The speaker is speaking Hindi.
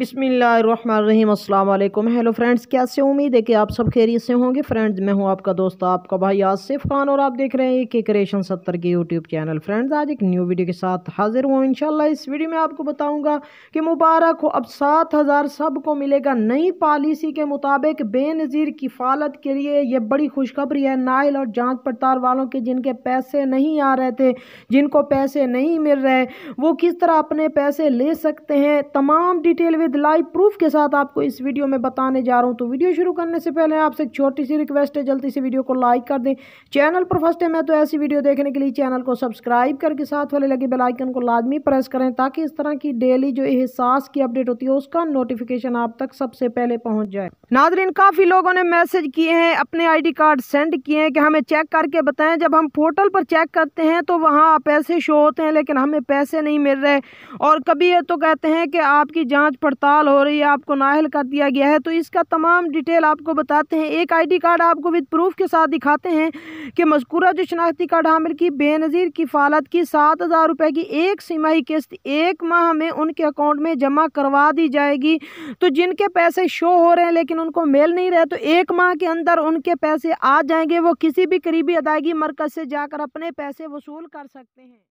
अस्सलाम वालेकुम हेलो फ्रेंड्स कैसे उम्मीद है कि आप सब खैरियत से होंगे फ्रेंड्स मैं हूं आपका दोस्त आपका भाई आसिफ खान और आप देख रहे हैं कि क्रिएशन सत्तर के यूट्यूब चैनल फ्रेंड्स आज एक न्यू वीडियो के साथ हाजिर हूं इंशाल्लाह इस वीडियो में आपको बताऊंगा कि मुबारक हो अब सात हज़ार सब को मिलेगा नई पॉलिसी के मुताबिक बेनज़ीर किफ़ालत के लिए यह बड़ी खुशखबरी है नाइल और जाँच पड़ताल वालों के जिनके पैसे नहीं आ रहे थे जिनको पैसे नहीं मिल रहे वो किस तरह अपने पैसे ले सकते हैं तमाम डिटेल विद लाइव प्रूफ के साथ आपको इस वीडियो में बताने जा रहा हूँ तो वीडियो शुरू करने से पहले आपसे एक छोटी सी रिक्वेस्ट है जल्दी से वीडियो को लाइक कर दें चैनल पर फर्स्ट टाइम है तो ऐसी वीडियो देखने के लिए चैनल को सब्सक्राइब करके साथ वाले लगे बेलाइकन को लाजमी प्रेस करें ताकि इस तरह की डेली जो एहसास की अपडेट होती है उसका नोटिफिकेशन आप तक सबसे पहले पहुँच जाए नादरीन काफ़ी लोगों ने मैसेज किए हैं अपने आई कार्ड सेंड किए हैं कि हमें चेक करके बताएं जब हम पोर्टल पर चेक करते हैं तो वहाँ पैसे शो होते हैं लेकिन हमें पैसे नहीं मिल रहे और कभी ये तो कहते हैं कि आपकी जाँच पड़ताल हो रही है आपको नाहल कर दिया गया है तो इसका तमाम डिटेल आपको बताते हैं एक आईडी कार्ड आपको विद प्रूफ के साथ दिखाते हैं कि मजकूरा जो शनाख्ती कार्ड हामिल की बेनज़ीर की फालत की सात हज़ार रुपये की एक सिमाही किस्त एक माह में उनके अकाउंट में जमा करवा दी जाएगी तो जिनके पैसे शो हो रहे हैं लेकिन उनको मेल नहीं रहे तो एक माह के अंदर उनके पैसे आ जाएंगे वो किसी भी करीबी अदायगी मरकज़ से जाकर अपने पैसे वसूल कर सकते हैं